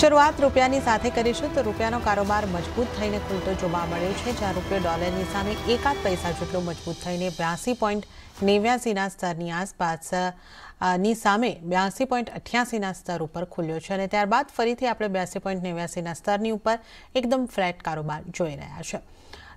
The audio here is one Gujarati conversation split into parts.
શરૂઆત રૂપિયાની સાથે કરીશું તો રૂપિયાનો कारोबार મજબૂત થઈને કુલ તો જોવા મળ્યો છે ચાર રૂપિયા ડોલરની સામે એકાત પૈસા જેટલો મજબૂત થઈને 82.89 ના સ્તરની આસપાસની સામે 82.88 ના સ્તર ઉપર ખુલ્લો છે અને ત્યારબાદ ફરીથી આપણે 82.89 ના સ્તરની ઉપર એકદમ ફ્લેટ कारोबार જોઈ રહ્યા છે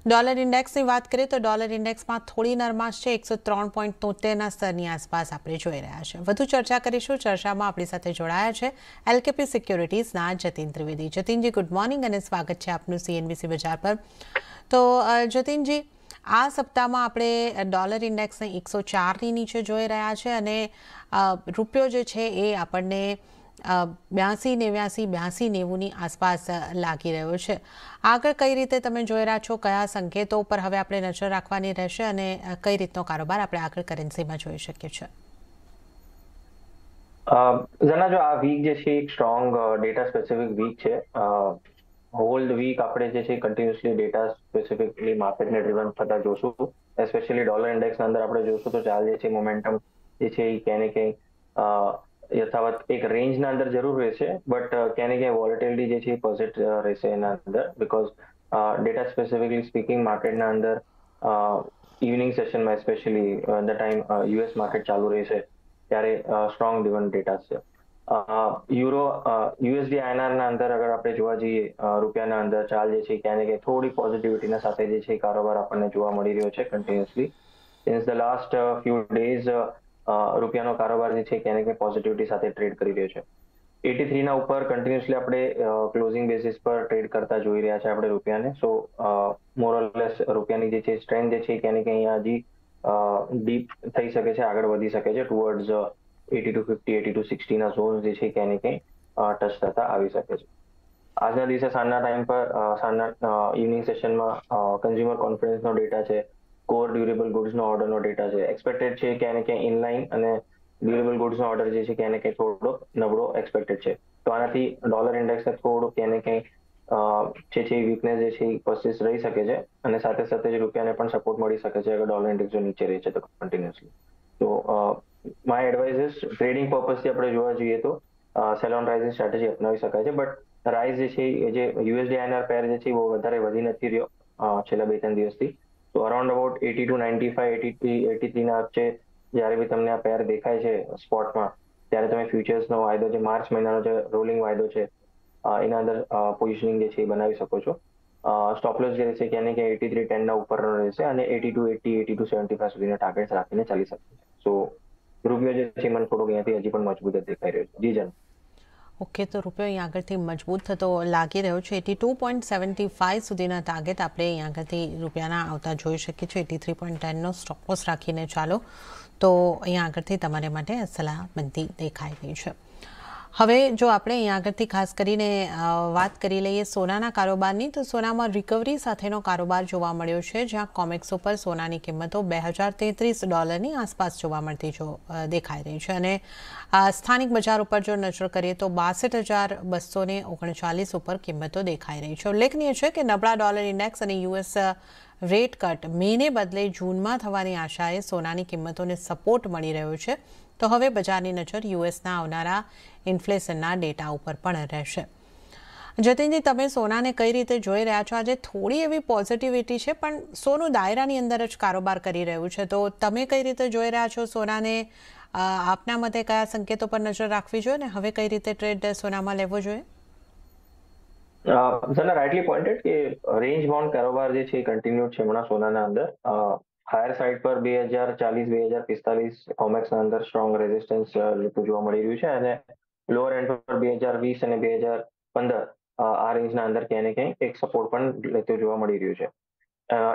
ડોલર ઇન્ડેક્સની વાત કરીએ તો ડોલર ઇન્ડેક્સમાં થોડી નરમાશ છે એકસો ત્રણ પોઈન્ટ તોતેરના સ્તરની આસપાસ આપણે જોઈ રહ્યા છે વધુ ચર્ચા કરીશું ચર્ચામાં આપણી સાથે જોડાયા છે એલકેપી સિક્યોરિટીઝના જતીન ત્રિવેદી જતીનજી ગુડ મોર્નિંગ અને સ્વાગત છે આપનું સીએનબીસી બજાર પર તો જતીનજી આ સપ્તાહમાં આપણે ડોલર ઇન્ડેક્સને એકસો ચારની નીચે જોઈ રહ્યા છે અને રૂપિયો જે છે એ આપણને બ્યાસી નેવ્યાસી બ્યાસી નેવુંની આસપાસ લાગી રહ્યો છે આગળ કઈ રીતે તમે જોઈ રહ્યા છો કયા સંકેતો ઉપર હવે આપણે નજર રાખવાની રહેશે અને કઈ રીતનો કારોબાર આપણે આગળ કરન્સીમાં જોઈ શકીએ છીએ જના જો આ વીક જે છે એક સ્ટ્રોંગ ડેટા સ્પેસિફિક વીક છે હોલ્ડ વીક આપણે જે છે કન્ટિન્યુઅસલી ડેટા સ્પેસિફિકલી માર્કેટને ડ્રીવન થતા જોશું એસ્પેશિયલી ડોલર ઇન્ડેક્સના અંદર આપણે જોશું તો ચાલ જે છે મોમેન્ટમ જે છે એ ક્યાંય ને ક્યાંય યથાવત એક રેન્જ ના અંદર જરૂર રહેશે બટ ક્યાંને ક્યાંય વોલેટિલિટી જે છે એ પોઝિટ રહેશે એના અંદર બિકોઝ ડેટા સ્પેસિફિકલી સ્પીકિંગ માર્કેટના અંદર ઇવનિંગ સેશનમાં specially the time US market ચાલુ રહેશે ત્યારે સ્ટ્રોંગ ડિવન ડેટા છે યુરો યુએસડી આઈએનઆરના અંદર અગર આપણે જોવા જઈએ રૂપિયાના અંદર ચાલ જે છે ક્યાંને ક્યાંય થોડી પોઝિટિવિટીના સાથે જે છે કારોબાર આપણને જોવા મળી રહ્યો છે continuously since the last few days રૂપિયાનો કારોબાર જે છે ક્યાંક ને પોઝિટિવિટી સાથે ટ્રેડ કરી રહ્યો છે એટી થ્રીના ઉપર કન્ટિન્યુઅસલી આપણે ક્લોઝિંગ બેસિસ પર ટ્રેડ કરતા જોઈ રહ્યા છે આપણે રૂપિયાને સો મોરલેસ રૂપિયાની જે છે સ્ટ્રેન્થ જે છે ક્યાંક ને ક્યાંક હજી ડીપ થઈ શકે છે આગળ વધી શકે છે towards eighty two fifty eighty two સિક્સટીના ઝોન્સ જે છે કેને ને ટચ થતા આવી શકે છે આજના દિવસે સાંજના ટાઈમ પર સાંજના ઇવનિંગ સેશનમાં કન્ઝ્યુમર કોન્ફિડન્સનો ડેટા છે કોર ડ્યુરેબલ ગુડ્સનો ઓર્ડરનો ડેટા છે એક્સપેક્ટેડ છે ક્યાંય ને ક્યાંય ઇનલાઇન અને ડ્યુરેબલ ગુડ્સનો ઓર્ડર જે છે કે ને ક્યાંય થોડો નબળો એક્સપેક્ટેડ છે તો આનાથી ડોલર ઇન્ડેક્સને થોડો ક્યાંય ને ક્યાંય જે છે વીકનેસ જે છે એ પર્સિસ્ટ રહી શકે છે અને સાથે સાથે જ રૂપિયાને પણ સપોર્ટ મળી શકે છે અગર ડોલર ઇન્ડેક્સ જો નીચે રહે છે તો કન્ટિન્યુઅસલી તો માય એડવાઇસ ઇઝ ટ્રેડિંગ પર્પઝથી આપણે જોવા જઈએ તો સેલોન ઓન રાઇઝિંગ સ્ટ્રેટેજી અપનાવી શકાય છે બટ રાઇઝ જે છે જે યુએસડી આઈએનઆર પેર જે છે એ વધારે વધી નથી રહ્યો છેલ્લા બે ત્રણ દિવસથી તો around about eighty two ninety five eighty three eighty થ્રીના વચ્ચે જ્યારે બી તમને આ પેર દેખાય છે સ્પોટમાં ત્યારે તમે ફ્યુચર્સનો વાયદો જે માર્ચ મહિનાનો જે રોલિંગ વાયદો છે એના અંદર પોઝિશનિંગ જે છે એ બનાવી શકો છો સ્ટોપ લોસ જે રહેશે ક્યાંને ક્યાં એટી થ્રી ટેનના ઉપરનો રહેશે અને eighty two eighty eighty two seventy five સુધીના ટાર્ગેટ્સ રાખીને ચાલી શકે છે સો રૂપિયો જે છે મને થોડોક અહીંયાથી હજી પણ મજબૂત દેખાઈ રહ્યો છે જી જન ઓકે તો રૂપિયો અહીં આગળથી મજબૂત થતો લાગી રહ્યો છે eighty two point seventy five સુધીના ટાર્ગેટ આપણે અહીં આગળથી રૂપિયાના આવતા જોઈ શકીએ છીએ એટી થ્રી પોઈન્ટ ટેનનો સ્ટોપોસ રાખીને ચાલો તો અહીંયા આગળથી તમારે માટે સલાહ બનતી દેખાઈ રહી છે હવે જો આપણે અહીં આગળથી ખાસ કરીને વાત કરી લઈએ સોનાના કારોબારની તો સોનામાં રિકવરી સાથેનો કારોબાર જોવા મળ્યો છે જ્યાં કોમેક્સ ઉપર સોનાની કિંમતો બે હજાર તેત્રીસ ડોલરની આસપાસ જોવા મળતી જો દેખાઈ રહી છે અને સ્થાનિક બજાર ઉપર જો નજર કરીએ તો બાસઠ હજાર બસોને ઓગણચાલીસ ઉપર કિંમતો દેખાઈ રહી છે ઉલ્લેખનીય છે કે નબળા ડોલર ઇન્ડેક્સ અને યુએસ રેટ કટ મેને બદલે જૂનમાં થવાની આશાએ સોનાની કિંમતોને સપોર્ટ મળી રહ્યો છે તો હવે બજારની નજર યુએસના આવનારા ઇન્ફ્લેશનના ડેટા ઉપર પણ રહેશે જતીનજી તમે સોનાને કઈ રીતે જોઈ રહ્યા છો આજે થોડી એવી પોઝિટિવિટી છે પણ સોનું દાયરાની અંદર જ કારોબાર કરી રહ્યું છે તો તમે કઈ રીતે જોઈ રહ્યા છો સોનાને આપના મતે કયા સંકેતો પર નજર રાખવી જોઈએ ને હવે કઈ રીતે ટ્રેડ સોનામાં લેવો જોઈએ ઝલર પોઈન્ટેડ કે રેન્જ બાઉન્ડ કારોબાર જે છે કન્ટિન્યુ છે હમણાં સોનાના અંદર higher side પર બે હજાર ચાલીસ બે હજાર પિસ્તાલીસ ના અંદર strong resistance જોવા મળી રહ્યું છે અને લોઅર એન્ડ પર બે હજાર વીસ અને બે હજાર પંદર આ range ના અંદર ક્યાંય ને ક્યાંય એક સપોર્ટ પણ લેતો જોવા મળી રહ્યું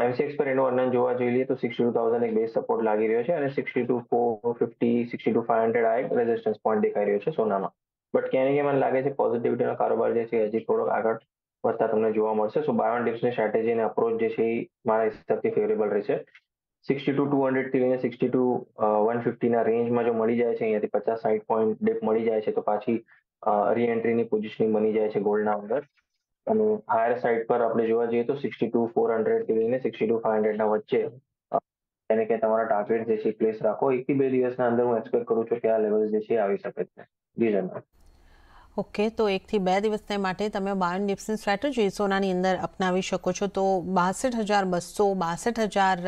છે mcx પર એનું વર્ણન જોવા જઈએ તો sixty ટુ થાઉઝન્ડ એક base સપોર્ટ લાગી રહ્યો છે અને sixty two four fifty sixty two five hundred આ એક resistance point દેખાઈ રહ્યો છે સોનામાં બટ ક્યાંય ને ક્યાંય મને લાગે છે positivity નો કારોબાર જે છે હજી થોડોક આગળ વધતા તમને જોવા મળશે સો બાયોન ડિપ્સની સ્ટ્રેટેજી અને અપ્રોચ જે છે એ મારા હિસાબથી favorable રહેશે sixty to two hundred થી લઈને sixty to one fifty ના range માં જો મળી જાય છે અહીંયાથી પચાસ સાહીઠ point dip મળી જાય છે તો પાછી re entry ની position બની જાય છે gold ના અંદર અને higher side પર આપણે જોવા જઈએ તો sixty to four hundred થી લઈને sixty to five hundred ના વચ્ચે એટલે કે તમારા target જે છે એ place રાખો એકથી બે દિવસના અંદર હું expect કરું છું કે આ level જે છે એ આવી શકે છે જી જનાબ ઓકે તો એકથી બે દિવસને માટે તમે બાયોન ડિપ્સની સ્ટ્રેટેજી સોનાની અંદર અપનાવી શકો છો તો બાસઠ હજાર બસો બાસઠ હજાર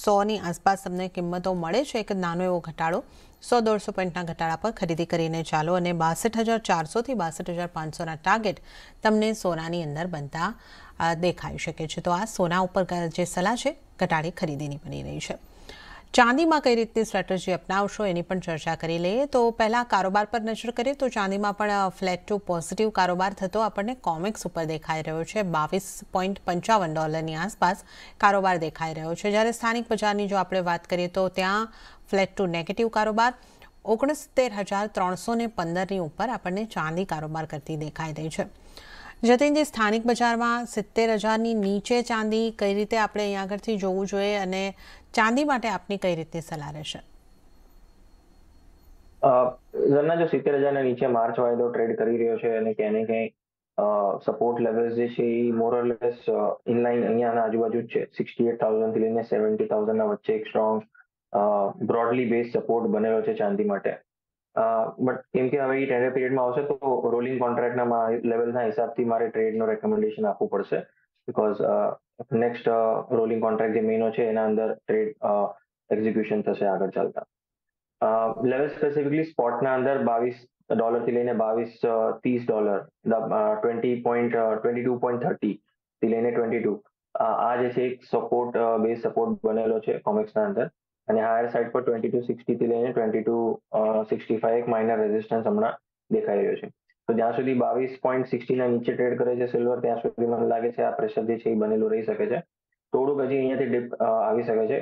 સોની આસપાસ તમને કિંમતો મળે છે એક નાનો એવો ઘટાડો સો દોઢસો પોઈન્ટના ઘટાડા પર ખરીદી કરીને ચાલો અને બાસઠ હજાર ચારસોથી બાસઠ હજાર પાંચસોના ટાર્ગેટ તમને સોનાની અંદર બનતા દેખાઈ શકે છે તો આ સોના ઉપર જે સલાહ છે ઘટાડી ખરીદીની બની રહી છે ચાંદીમાં કઈ રીતની સ્ટ્રેટેજી અપનાવશો એની પણ ચર્ચા કરી લઈએ તો પહેલાં કારોબાર પર નજર કરીએ તો ચાંદીમાં પણ ફ્લેટ ટુ પોઝિટિવ કારોબાર થતો આપણને કોમિક્સ ઉપર દેખાઈ રહ્યો છે બાવીસ પોઈન્ટ પંચાવન ડોલરની આસપાસ કારોબાર દેખાઈ રહ્યો છે જ્યારે સ્થાનિક બજારની જો આપણે વાત કરીએ તો ત્યાં ફ્લેટ ટુ નેગેટિવ કારોબાર ઓગણસિત્તેર હજાર ત્રણસો ને પંદરની ઉપર આપણને ચાંદી કારોબાર કરતી દેખાઈ રહી છે જતીનજી સ્થાનિક બજારમાં સિત્તેર હજારની નીચે ચાંદી કઈ રીતે આપણે અહીંયા આગળથી જોવું જોઈએ અને ચાંદી માટે આપની કઈ રીતની સલાહ રહેશે ઝરના જો સિત્તેર હજારના નીચે માર્ચ વાયદો ટ્રેડ કરી રહ્યો છે અને ક્યાંય ક્યાંય સપોર્ટ લેવલ્સ જે છે એ મોરલેસ ઇનલાઇન અહીંયાના આજુબાજુ જ છે સિક્સટી એટ થાઉઝન્ડથી લઈને સેવન્ટી થાઉઝન્ડના વચ્ચે એક સ્ટ્રોંગ બ્રોડલી બેઝ સપોર્ટ બનેલો છે ચાંદી માટે બટ કેમ કે હવે એ ટેન્ડર પીરિયડમાં આવશે તો રોલિંગ કોન્ટ્રાક્ટના લેવલના હિસાબથી મારે ટ્રેડનું રેકમેન્ડેશન આપવું પડશે બિકોઝ નેક્સ્ટ રોલિંગ કોન્ટ્રાક્ટ જે મહિનો છે એના અંદર ટ્રેડ એક્ઝિક્યુશન થશે આગળ ચાલતા લેવલ સ્પેસિફિકલી સ્પોટના અંદર બાવીસ ડોલરથી લઈને બાવીસ ત્રીસ dollar twenty point twenty two point થર્ટીથી લઈને ટ્વેન્ટી ટુ આ જે છે એક સપોર્ટ બેઝ સપોર્ટ બનેલો છે કોમિક્સના અંદર અને higher side પર twenty two sixty થી લઈને twenty two sixty five એક minor resistance હમણાં દેખાઈ રહ્યો છે તો જ્યાં સુધી બાવીસ point sixty ના નીચે trade કરે છે silver ત્યાં સુધી મને લાગે છે આ pressure જે છે એ બનેલું રહી શકે છે થોડુંક હજી અહીંયાથી dip આવી શકે છે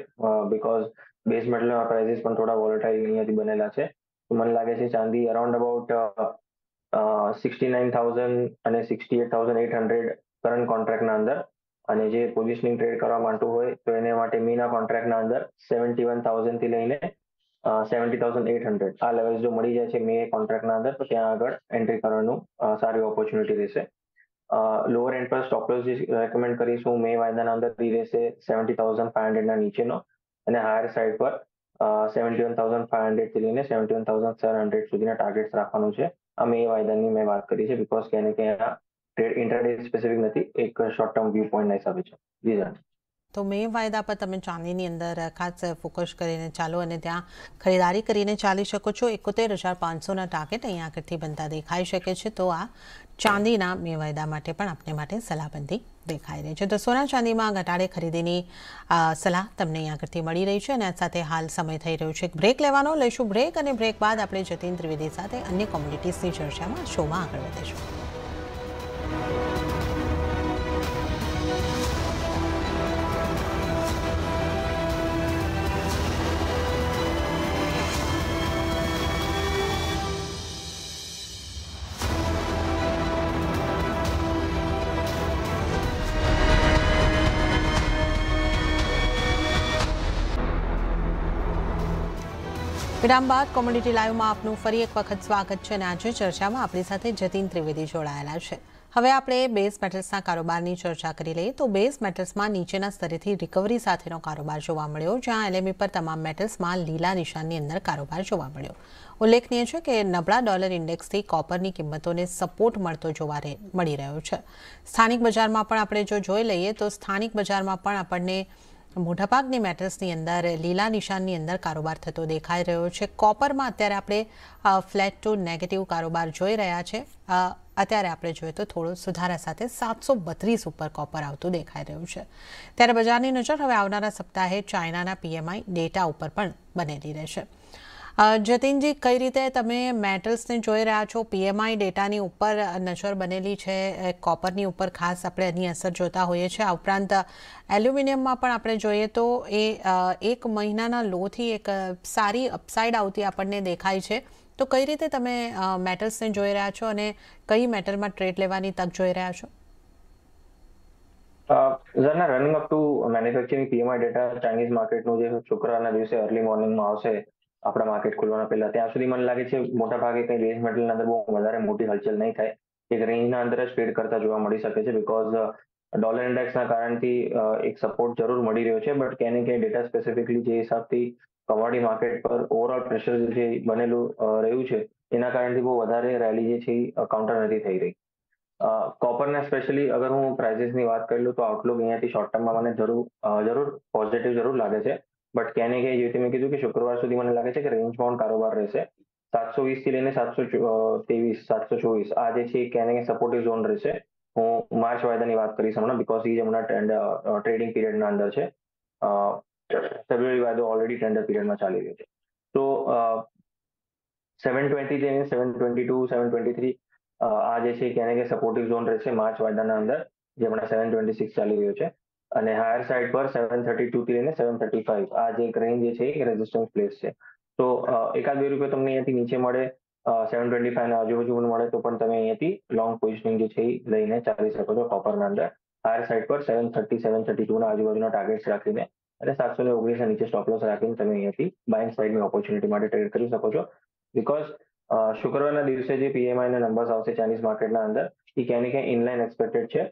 because base metal ના prices પણ થોડા volatile અહીંયાથી બનેલા છે તો મને લાગે છે ચાંદી around about a sixty nine thousand અને sixty eight thousand eight hundred current contract ના અંદર અને જે પોઝિશનિંગ ટ્રેડ કરવા માંગતું હોય તો એના માટે મીના કોન્ટ્રાક્ટના અંદર સેવન્ટી વન થાઉઝન્ડ થી લઈને સેવન્ટી થાઉઝન્ડ એટ હંડ્રેડ આ લેવલ જો મળી જાય છે મે કોન્ટ્રાક્ટના અંદર તો ત્યાં આગળ એન્ટ્રી કરવાનું સારી ઓપોર્ચ્યુનિટી રહેશે લોઅર એન્ડ પર સ્ટોપ રેકમેન્ડ કરીશું મે વાયદાના અંદર થી રહેશે સેવન્ટી થાઉઝન્ડ ફાઇવ હંડ્રેડના નીચેનો અને હાયર સાઇડ પર સેવન્ટી વન થાઉઝન્ડ ફાઇવ હંડ્રેડથી લઈને seventy one thousand seven hundred સુધીના ટાર્ગેટ્સ રાખવાનું છે આ મે વાયદાની મેં વાત કરી છે બીકોઝ કે એને ક્યાં ટ્રેડ ઇન્ટ્રાડે સ્પેસિફિક નથી એક શોર્ટ ટર્મ વ્યૂ પોઈન્ટના હિસાબે છે જી તો મેં વાયદા પર તમે ચાંદીની અંદર ખાસ ફોકસ કરીને ચાલો અને ત્યાં ખરીદારી કરીને ચાલી શકો છો એકોતેર હજાર પાંચસોના ટાર્ગેટ અહીંયા આગળથી બનતા દેખાઈ શકે છે તો આ ચાંદીના મેં વાયદા માટે પણ આપને માટે સલાહબંધી દેખાઈ રહી છે તો સોના ચાંદીમાં ઘટાડે ખરીદીની સલાહ તમને અહીંયા આગળથી મળી રહી છે અને આ સાથે હાલ સમય થઈ રહ્યો છે એક બ્રેક લેવાનો લઈશું બ્રેક અને બ્રેક બાદ આપણે જતીન ત્રિવેદી સાથે અન્ય કોમ્યુનિટીઝની ચર્ચામાં શોમાં આગળ વધીશું વિરામ બાદ કોમોડિટી લાઈવમાં આપનું ફરી એક વખત સ્વાગત છે અને આજે ચર્ચામાં આપણી સાથે જતીન ત્રિવેદી જોડાયેલા છે હવે આપણે બેઝ મેટલ્સના કારોબારની ચર્ચા કરી લઈએ તો બેઝ મેટલ્સમાં નીચેના સ્તરેથી રિકવરી સાથેનો કારોબાર જોવા મળ્યો જ્યાં એલએમઈ પર તમામ મેટલ્સમાં લીલા નિશાનની અંદર કારોબાર જોવા મળ્યો ઉલ્લેખનીય છે કે નબળા ડોલર ઇન્ડેક્સથી કોપરની કિંમતોને સપોર્ટ મળતો જોવા મળી રહ્યો છે સ્થાનિક બજારમાં પણ આપણે જો જોઈ લઈએ તો સ્થાનિક બજારમાં પણ આપણને મોટાભાગની મેટર્સની અંદર લીલા નિશાનની અંદર કારોબાર થતો દેખાઈ રહ્યો છે કોપરમાં અત્યારે આપણે ફ્લેટ ટુ નેગેટિવ કારોબાર જોઈ રહ્યા છે અત્યારે આપણે જોઈએ તો થોડો સુધારા સાથે સાતસો બત્રીસ ઉપર કોપર આવતું દેખાઈ રહ્યું છે ત્યારે બજારની નજર હવે આવનારા સપ્તાહે ચાઇનાના પીએમઆઈ ડેટા ઉપર પણ બનેલી રહેશે જતીનજી કઈ રીતે તમે મેટલ્સને જોઈ રહ્યા છો પીએમઆઈ ડેટાની ઉપર નજર બનેલી છે કોપરની ઉપર ખાસ આપણે એની અસર જોતા હોઈએ છીએ આ ઉપરાંત એલ્યુમિનિયમમાં પણ આપણે જોઈએ તો એ એક મહિનાના લોથી એક સારી અપસાઇડ આવતી આપણને દેખાય છે તો કઈ રીતે તમે મેટલ્સને જોઈ રહ્યા છો અને કઈ મેટલમાં ટ્રેડ લેવાની તક જોઈ રહ્યા છો ઝરના running up to manufacturing PMI data Chinese માર્કેટનું જે શુક્રવારના દિવસે અર્લી મોર્નિંગમાં આવશે આપણા માર્કેટ ખોલવાના પહેલા ત્યાં સુધી મને લાગે છે મોટાભાગે કંઈ base metal ના અંદર બહુ વધારે મોટી હલચલ નહીં થાય એક range અંદર જ trade કરતા જોવા મળી શકે છે બિકોઝ ડોલર ઇન્ડેક્સના કારણથી એક સપોર્ટ જરૂર મળી રહ્યો છે બટ કેને ને ક્યાંય data specifically જે હિસાબથી commodity માર્કેટ પર ઓવરઓલ પ્રેશર જે બનેલું રહ્યું છે એના કારણથી બહુ વધારે રેલી જે છે કાઉન્ટર નથી થઈ રહી કોપરના સ્પેશિયલી અગર હું prices વાત કરી લઉં તો outlook અહીંયાથી short term મને જરૂર જરૂર પોઝિટિવ જરૂર લાગે છે બટ કેને કઈ રીતે મેં કીધું કે શુક્રવાર સુધી મને લાગે છે કે range bound કારોબાર રહેશે સાતસો વીસ થી લઈને સાતસો ત્રેવીસ સાતસો ચોવીસ આ જે છે કેને કે સપોર્ટિવ ઝોન રહેશે હું માર્ચ વાયદાની વાત કરીશ હમણાં because એ હમણાં trend ટ્રેડિંગ period ના અંદર છે ફેબ્રુઆરી વાયદો ઓલરેડી tender period ચાલી રહ્યો છે તો સેવન ટ્વેન્ટી જઈને seven twenty two seven twenty three આ જે છે કેને કે સપોર્ટિવ ઝોન રહેશે માર્ચ વાયદાના અંદર જે હમણાં સેવન ટ્વેન્ટી સિક્સ ચાલી રહ્યો છે અને હાયર સાઇડ પર સેવન થર્ટી ટુ થી લઈને સેવન થર્ટી ફાઈવ આ જે એક રેન્જ છે એ રેઝિસ્ટન્સ પ્લેસ છે તો એકાદ બે રૂપિયા તમને અહીંયાથી નીચે મળે સેવન ટ્વેન્ટી ફાઈવના આજુબાજુ મળે તો પણ તમે અહીંયાથી લોંગ પોઝિશનિંગ જે છે એ લઈને ચાલી શકો છો કોપરના અંદર હાયર સાઇડ પર seven thirty seven thirty two ટુના આજુબાજુના ટાર્ગેટ્સ રાખીને અને સાતસો ને ઓગણીસના નીચે સ્ટોપ લોસ રાખીને તમે અહીંયાથી બાઇંગ સાઇડની ઓપોર્ચ્યુનિટી માટે ટ્રેડ કરી શકો છો બિકોઝ શુક્રવારના દિવસે જે પીએમઆઈ ના નંબર્સ આવશે ચાઇનીઝ માર્કેટના અંદર એ ક્યાંય ને ક્યાંય ઇનલાઇન એક્સપેક્ટેડ છે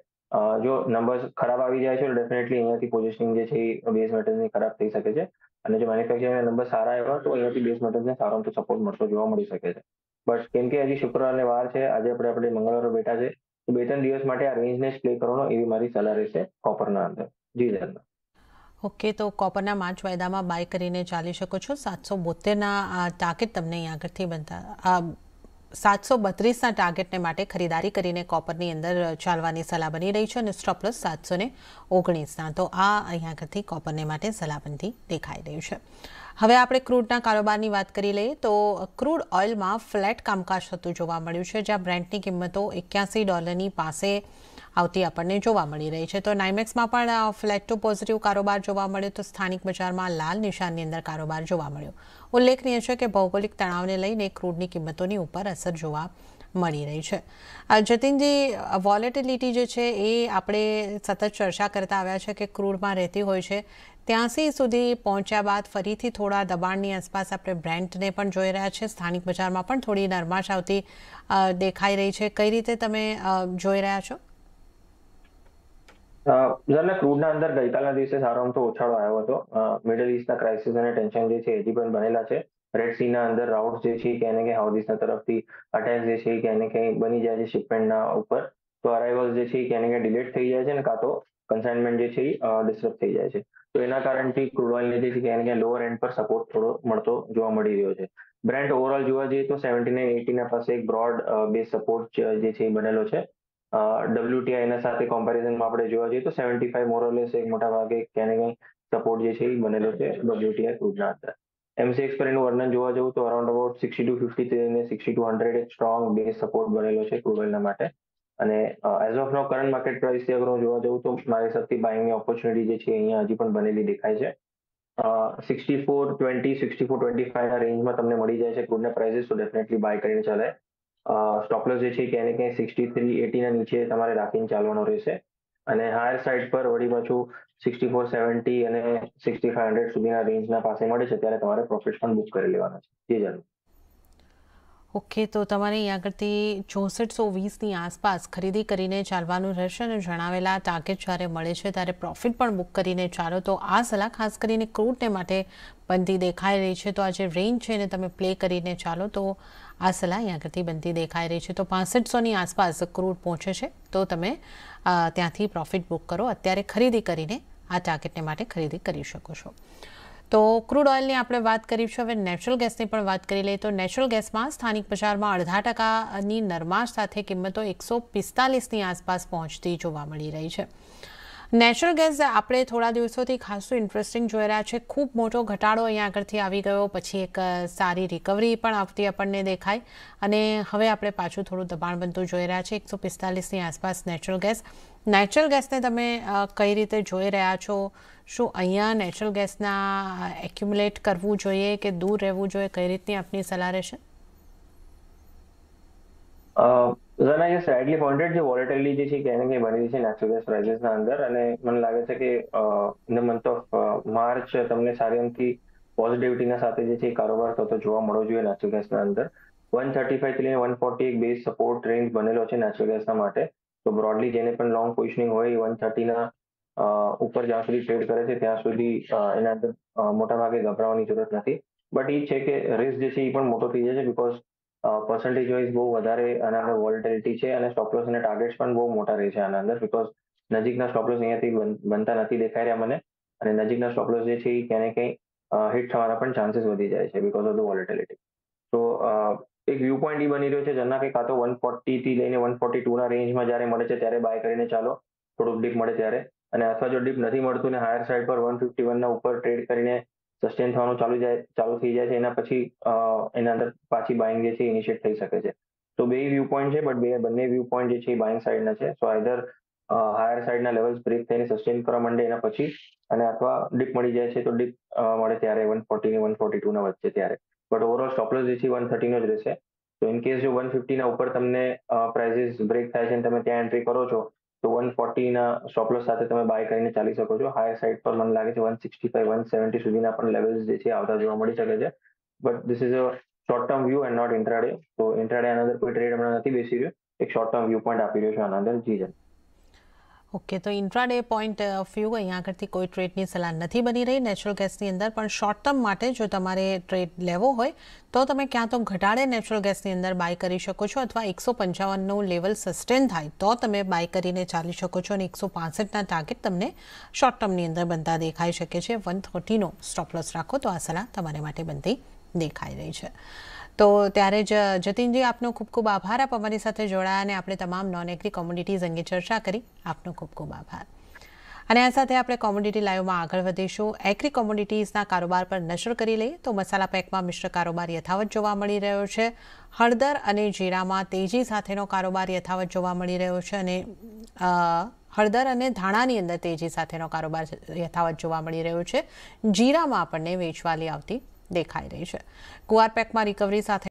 જો numbers ખરાબ આવી જાય છે તો ડેફિનેટલી અહીંયાથી પોઝિશનિંગ જે છે એ base metals ખરાબ થઈ શકે છે અને જો manufacturing ના numbers સારા આવ્યા તો અહીંયાથી base metals ને સારામાં સારો support મળતો જોવા મળી શકે છે બટ કેમ કે હજી શુક્રવારને વાર છે આજે આપણે આપણે મંગળવારે બેઠા છે તો બે ત્રણ દિવસ માટે આ range ને જ play કરવાનો એવી મારી સલાહ રહેશે કોપરના અંદર જી ધન્યવાદ ઓકે તો કોપરના પાંચ વાયદામાં બાય કરીને ચાલી શકો છો સાતસો બોતેરના ટાર્ગેટ તમને અહીં આગળથી બનતા સાતસો બત્રીસના ટાર્ગેટને માટે ખરીદારી કરીને કોપરની અંદર ચાલવાની સલાહ બની રહી છે અને સ્ટોપલસ સાતસો ને ઓગણીસના તો આ અહીંયા આગળથી કોપરને માટે સલાહબંધી દેખાઈ રહી છે હવે આપણે ક્રૂડના કારોબારની વાત કરી લઈએ તો ક્રૂડ ઓઇલમાં ફ્લેટ કામકાજ થતું જોવા મળ્યું છે જ્યાં બ્રેન્ડની કિંમતો એક્યાસી ડોલરની પાસે આવતી આપણને જોવા મળી રહી છે તો નાઇમેક્સમાં પણ ફ્લેટ ટુ પોઝિટિવ કારોબાર જોવા મળ્યો તો સ્થાનિક બજારમાં લાલ નિશાનની અંદર કારોબાર જોવા મળ્યો ઉલ્લેખનીય છે કે ભૌગોલિક તણાવને લઈને ક્રૂડની કિંમતોની ઉપર અસર જોવા મળી રહી છે જતીનજી વોલેટિલિટી જે છે એ આપણે સતત ચર્ચા કરતા આવ્યા છે કે ક્રૂડમાં રહેતી હોય છે ત્યાંસી સુધી પહોંચ્યા બાદ ફરીથી થોડા દબાણની આસપાસ આપણે બ્રેન્ડને પણ જોઈ રહ્યા છે સ્થાનિક બજારમાં પણ થોડી નરમાશ આવતી દેખાઈ રહી છે કઈ રીતે તમે જોઈ રહ્યા છો ઝરના ક્રૂડના અંદર ગઈકાલના દિવસે સારો અમથો ઓછાળો આવ્યો હતો મિડલ ઇસ્ટના ક્રાઇસિસ અને ટેન્શન જે છે હજી પણ બનેલા છે રેડ સીના અંદર રાઉટ જે છે કે એને કે હાઉદીસના તરફથી અટેક જે છે કે એને કંઈ બની જાય છે શિપમેન્ટના ઉપર તો અરાઇવલ્સ જે છે કે એને કંઈ ડિલેટ થઈ જાય છે ને કાં તો કન્સાઇનમેન્ટ જે છે એ ડિસ્ટર્બ થઈ જાય છે તો એના કારણથી ક્રૂડ ઓઇલને જે છે કે એને કે લોઅર એન્ડ પર સપોર્ટ થોડો મળતો જોવા મળી રહ્યો છે બ્રાન્ડ ઓવરઓલ જોવા જઈએ તો સેવન્ટી નાઇન એટીના પાસે એક બ્રોડ બેઝ સપોર્ટ જે છે એ બનેલો છે WTI એના સાથે comparison આપણે જોવા જઈએ તો સેવન્ટી five મોરલેસ એક મોટા ભાગે ક્યાંય ને ક્યાંય જે છે એ બનેલો છે WTI crude ના અંદર mcx પર વર્ણન જોવા જવું તો around about sixty two fifty three અને sixty ટુ hundred એક strong base support બનેલો છે crude માટે અને as of now current market price થી અગર હું જોવા જઉં તો મારી હિસાબથી buying ની જે છે અહીંયા હજી પણ બનેલી દેખાય છે sixty four twenty sixty four twenty ફાઈવના રેન્જમાં તમને મળી જાય છે ક્રૂડના પ્રાઇસીસ તો ડેફિનેટલી બાય કરીને ચલાય અ stop જે છે ક્યાંય ને ક્યાંય sixty three નીચે તમારે રાખીને ચાલવાનું રહેશે અને higher side પર વળી પાછું sixty ફોર સેવન્ટી અને sixty five hundred સુધીના રેન્જના પાસે મળે છે ત્યારે તમારે પ્રોફિટ પણ બુક કરી લેવાના છે જી જરૂર ઓકે તો તમારે અહીં આગળથી ચોસઠસો વીસની આસપાસ ખરીદી કરીને ચાલવાનું રહેશે અને જણાવેલા ટાર્ગેટ જ્યારે મળે છે ત્યારે પ્રોફિટ પણ બુક કરીને ચાલો તો આ સલાહ ખાસ કરીને ક્રૂડને માટે બનતી દેખાઈ રહી છે તો આ જે રેન્જ છે એને તમે પ્લે કરીને ચાલો તો આ સલાહ અહીંયા કરતી બનતી દેખાઈ રહી છે તો પાંસઠસોની આસપાસ ક્રૂડ પહોંચે છે તો તમે ત્યાંથી પ્રોફિટ બુક કરો અત્યારે ખરીદી કરીને આ ટાર્ગેટને માટે ખરીદી કરી શકો છો તો ક્રૂડ ઓઇલની આપણે વાત કરીશું હવે નેચરલ ગેસની પણ વાત કરી લઈએ તો નેચરલ ગેસમાં સ્થાનિક બજારમાં અડધા ટકાની નરમાશ સાથે કિંમતો એકસો પિસ્તાલીસની આસપાસ પહોંચતી જોવા મળી રહી છે નેચરલ ગેસ આપણે થોડા દિવસોથી ખાસું ઇન્ટરેસ્ટિંગ જોઈ રહ્યા છે ખૂબ મોટો ઘટાડો અહીંયા આગળથી આવી ગયો પછી એક સારી રિકવરી પણ આવતી આપણને દેખાય અને હવે આપણે પાછું થોડું દબાણ બનતું જોઈ રહ્યા છે એકસો પિસ્તાલીસની આસપાસ નેચરલ ગેસ નેચરલ ગેસને તમે કઈ રીતે જોઈ રહ્યા છો શું અહીંયા નેચરલ ગેસના એક્યુમ્યુલેટ કરવું જોઈએ કે દૂર રહેવું જોઈએ કઈ રીતની આપની સલાહ રહેશે Zana, you rightly pointed જે volatility જે છે એ કહીને કઈ બની રહી છે natural gas prices ના અંદર અને મને લાગે છે કે in the month of March તમને સારી એમથી positivity ના સાથે જે છે એ કારોબાર થતો જોવા મળવો જોઈએ natural gas ના અંદર one thirty five થી લઈને one forty એક base support range બનેલો છે natural gas ના માટે તો broadly જેને પણ long positioning હોય એ one thirty ના ઉપર જ્યાં સુધી ટ્રેડ કરે છે ત્યાં સુધી એના અંદર મોટા ભાગે ગભરાવાની જરૂરત નથી બટ એ છે કે રિસ્ક જે છે એ પણ મોટો થઈ જાય છે બિકોઝ percentage wise બહુ વધારે આના અંદર volatility છે અને stop loss અને targets પણ બહુ મોટા રહે છે આના અંદર because નજીકના stop loss અહીંયાથી બનતા નથી દેખાઈ રહ્યા મને અને નજીકના stop loss જે છે એ ક્યાંય ને ક્યાંય hit થવાના પણ chances વધી જાય છે because of the volatility તો એક view point એ બની રહ્યો છે જેના કાં તો one forty થી લઈને one forty two ના range માં જ્યારે મળે છે ત્યારે buy કરીને ચાલો થોડુંક dip મળે ત્યારે અને અથવા જો dip નથી મળતું ને higher side પર one fifty one ના ઉપર trade કરીને sustain થવાનું ચાલુ જાય ચાલુ થઈ જાય છે એના પછી અ એના અંદર પાછી buying જે છે એ initiate થઈ શકે છે તો બે view point છે but બંને view point જે છે એ buying side ના છે so either અ higher side ના level break થઈને sustain કરવા માંડે એના પછી અને અથવા dip મળી જાય છે તો dip મળે ત્યારે one forty ને one forty two ના વચ્ચે ત્યારે but overall stop loss જે છે એ one thirty નો જ રહેશે તો in case જો one fifty ના ઉપર તમને prices break થાય છે અને તમે ત્યાં entry કરો છો તો one forty ના stop loss સાથે તમે buy કરીને ચાલી શકો છો higher side પર મને લાગે છે one sixty five one seventy સુધીના પણ level જે છે આવતા જોવા મળી શકે છે but this is a short term view and not intraday તો intraday આના અંદર કોઈ trade હમણાં નથી બેસી રહ્યો એક short term view point આપી રહ્યો છું આના અંદર જી જનાબ ઓકે તો ઇન્ટ્રાડે પોઈન્ટ ઓફ વ્યૂ અહીંયા આગળથી કોઈ ટ્રેડની સલાહ નથી બની રહી નેચરલ ગેસની અંદર પણ શોર્ટ ટર્મ માટે જો તમારે ટ્રેડ લેવો હોય તો તમે ક્યાં તો ઘટાડે નેચરલ ગેસની અંદર બાય કરી શકો છો અથવા એકસો પંચાવનનું લેવલ સસ્ટેન થાય તો તમે બાય કરીને ચાલી શકો છો અને એકસો પાસઠના ટાર્ગેટ તમને શોર્ટ ટર્મની અંદર બનતા દેખાઈ શકે છે વન થર્ટીનો સ્ટોપલોસ રાખો તો આ સલાહ તમારા માટે બનતી દેખાઈ રહી છે તો ત્યારે જ જતીનજી આપનો ખૂબ ખૂબ આભાર આપ અમારી સાથે જોડાયા અને આપણે તમામ નોન એગ્રી કોમોડિટીઝ અંગે ચર્ચા કરી આપનો ખૂબ ખૂબ આભાર અને આ સાથે આપણે કોમોડિટી લાઈવમાં આગળ વધીશું એગ્રી કોમોડિટીઝના કારોબાર પર નજર કરી લઈએ તો મસાલા પેકમાં મિશ્ર કારોબાર યથાવત જોવા મળી રહ્યો છે હળદર અને જીરામાં તેજી સાથેનો કારોબાર યથાવત જોવા મળી રહ્યો છે અને હળદર અને ધાણાની અંદર તેજી સાથેનો કારોબાર યથાવત જોવા મળી રહ્યો છે જીરામાં આપણને વેચવાલી આવતી દેખાઈ રહી છે કુઆરપેકમાં રિકવરી સાથે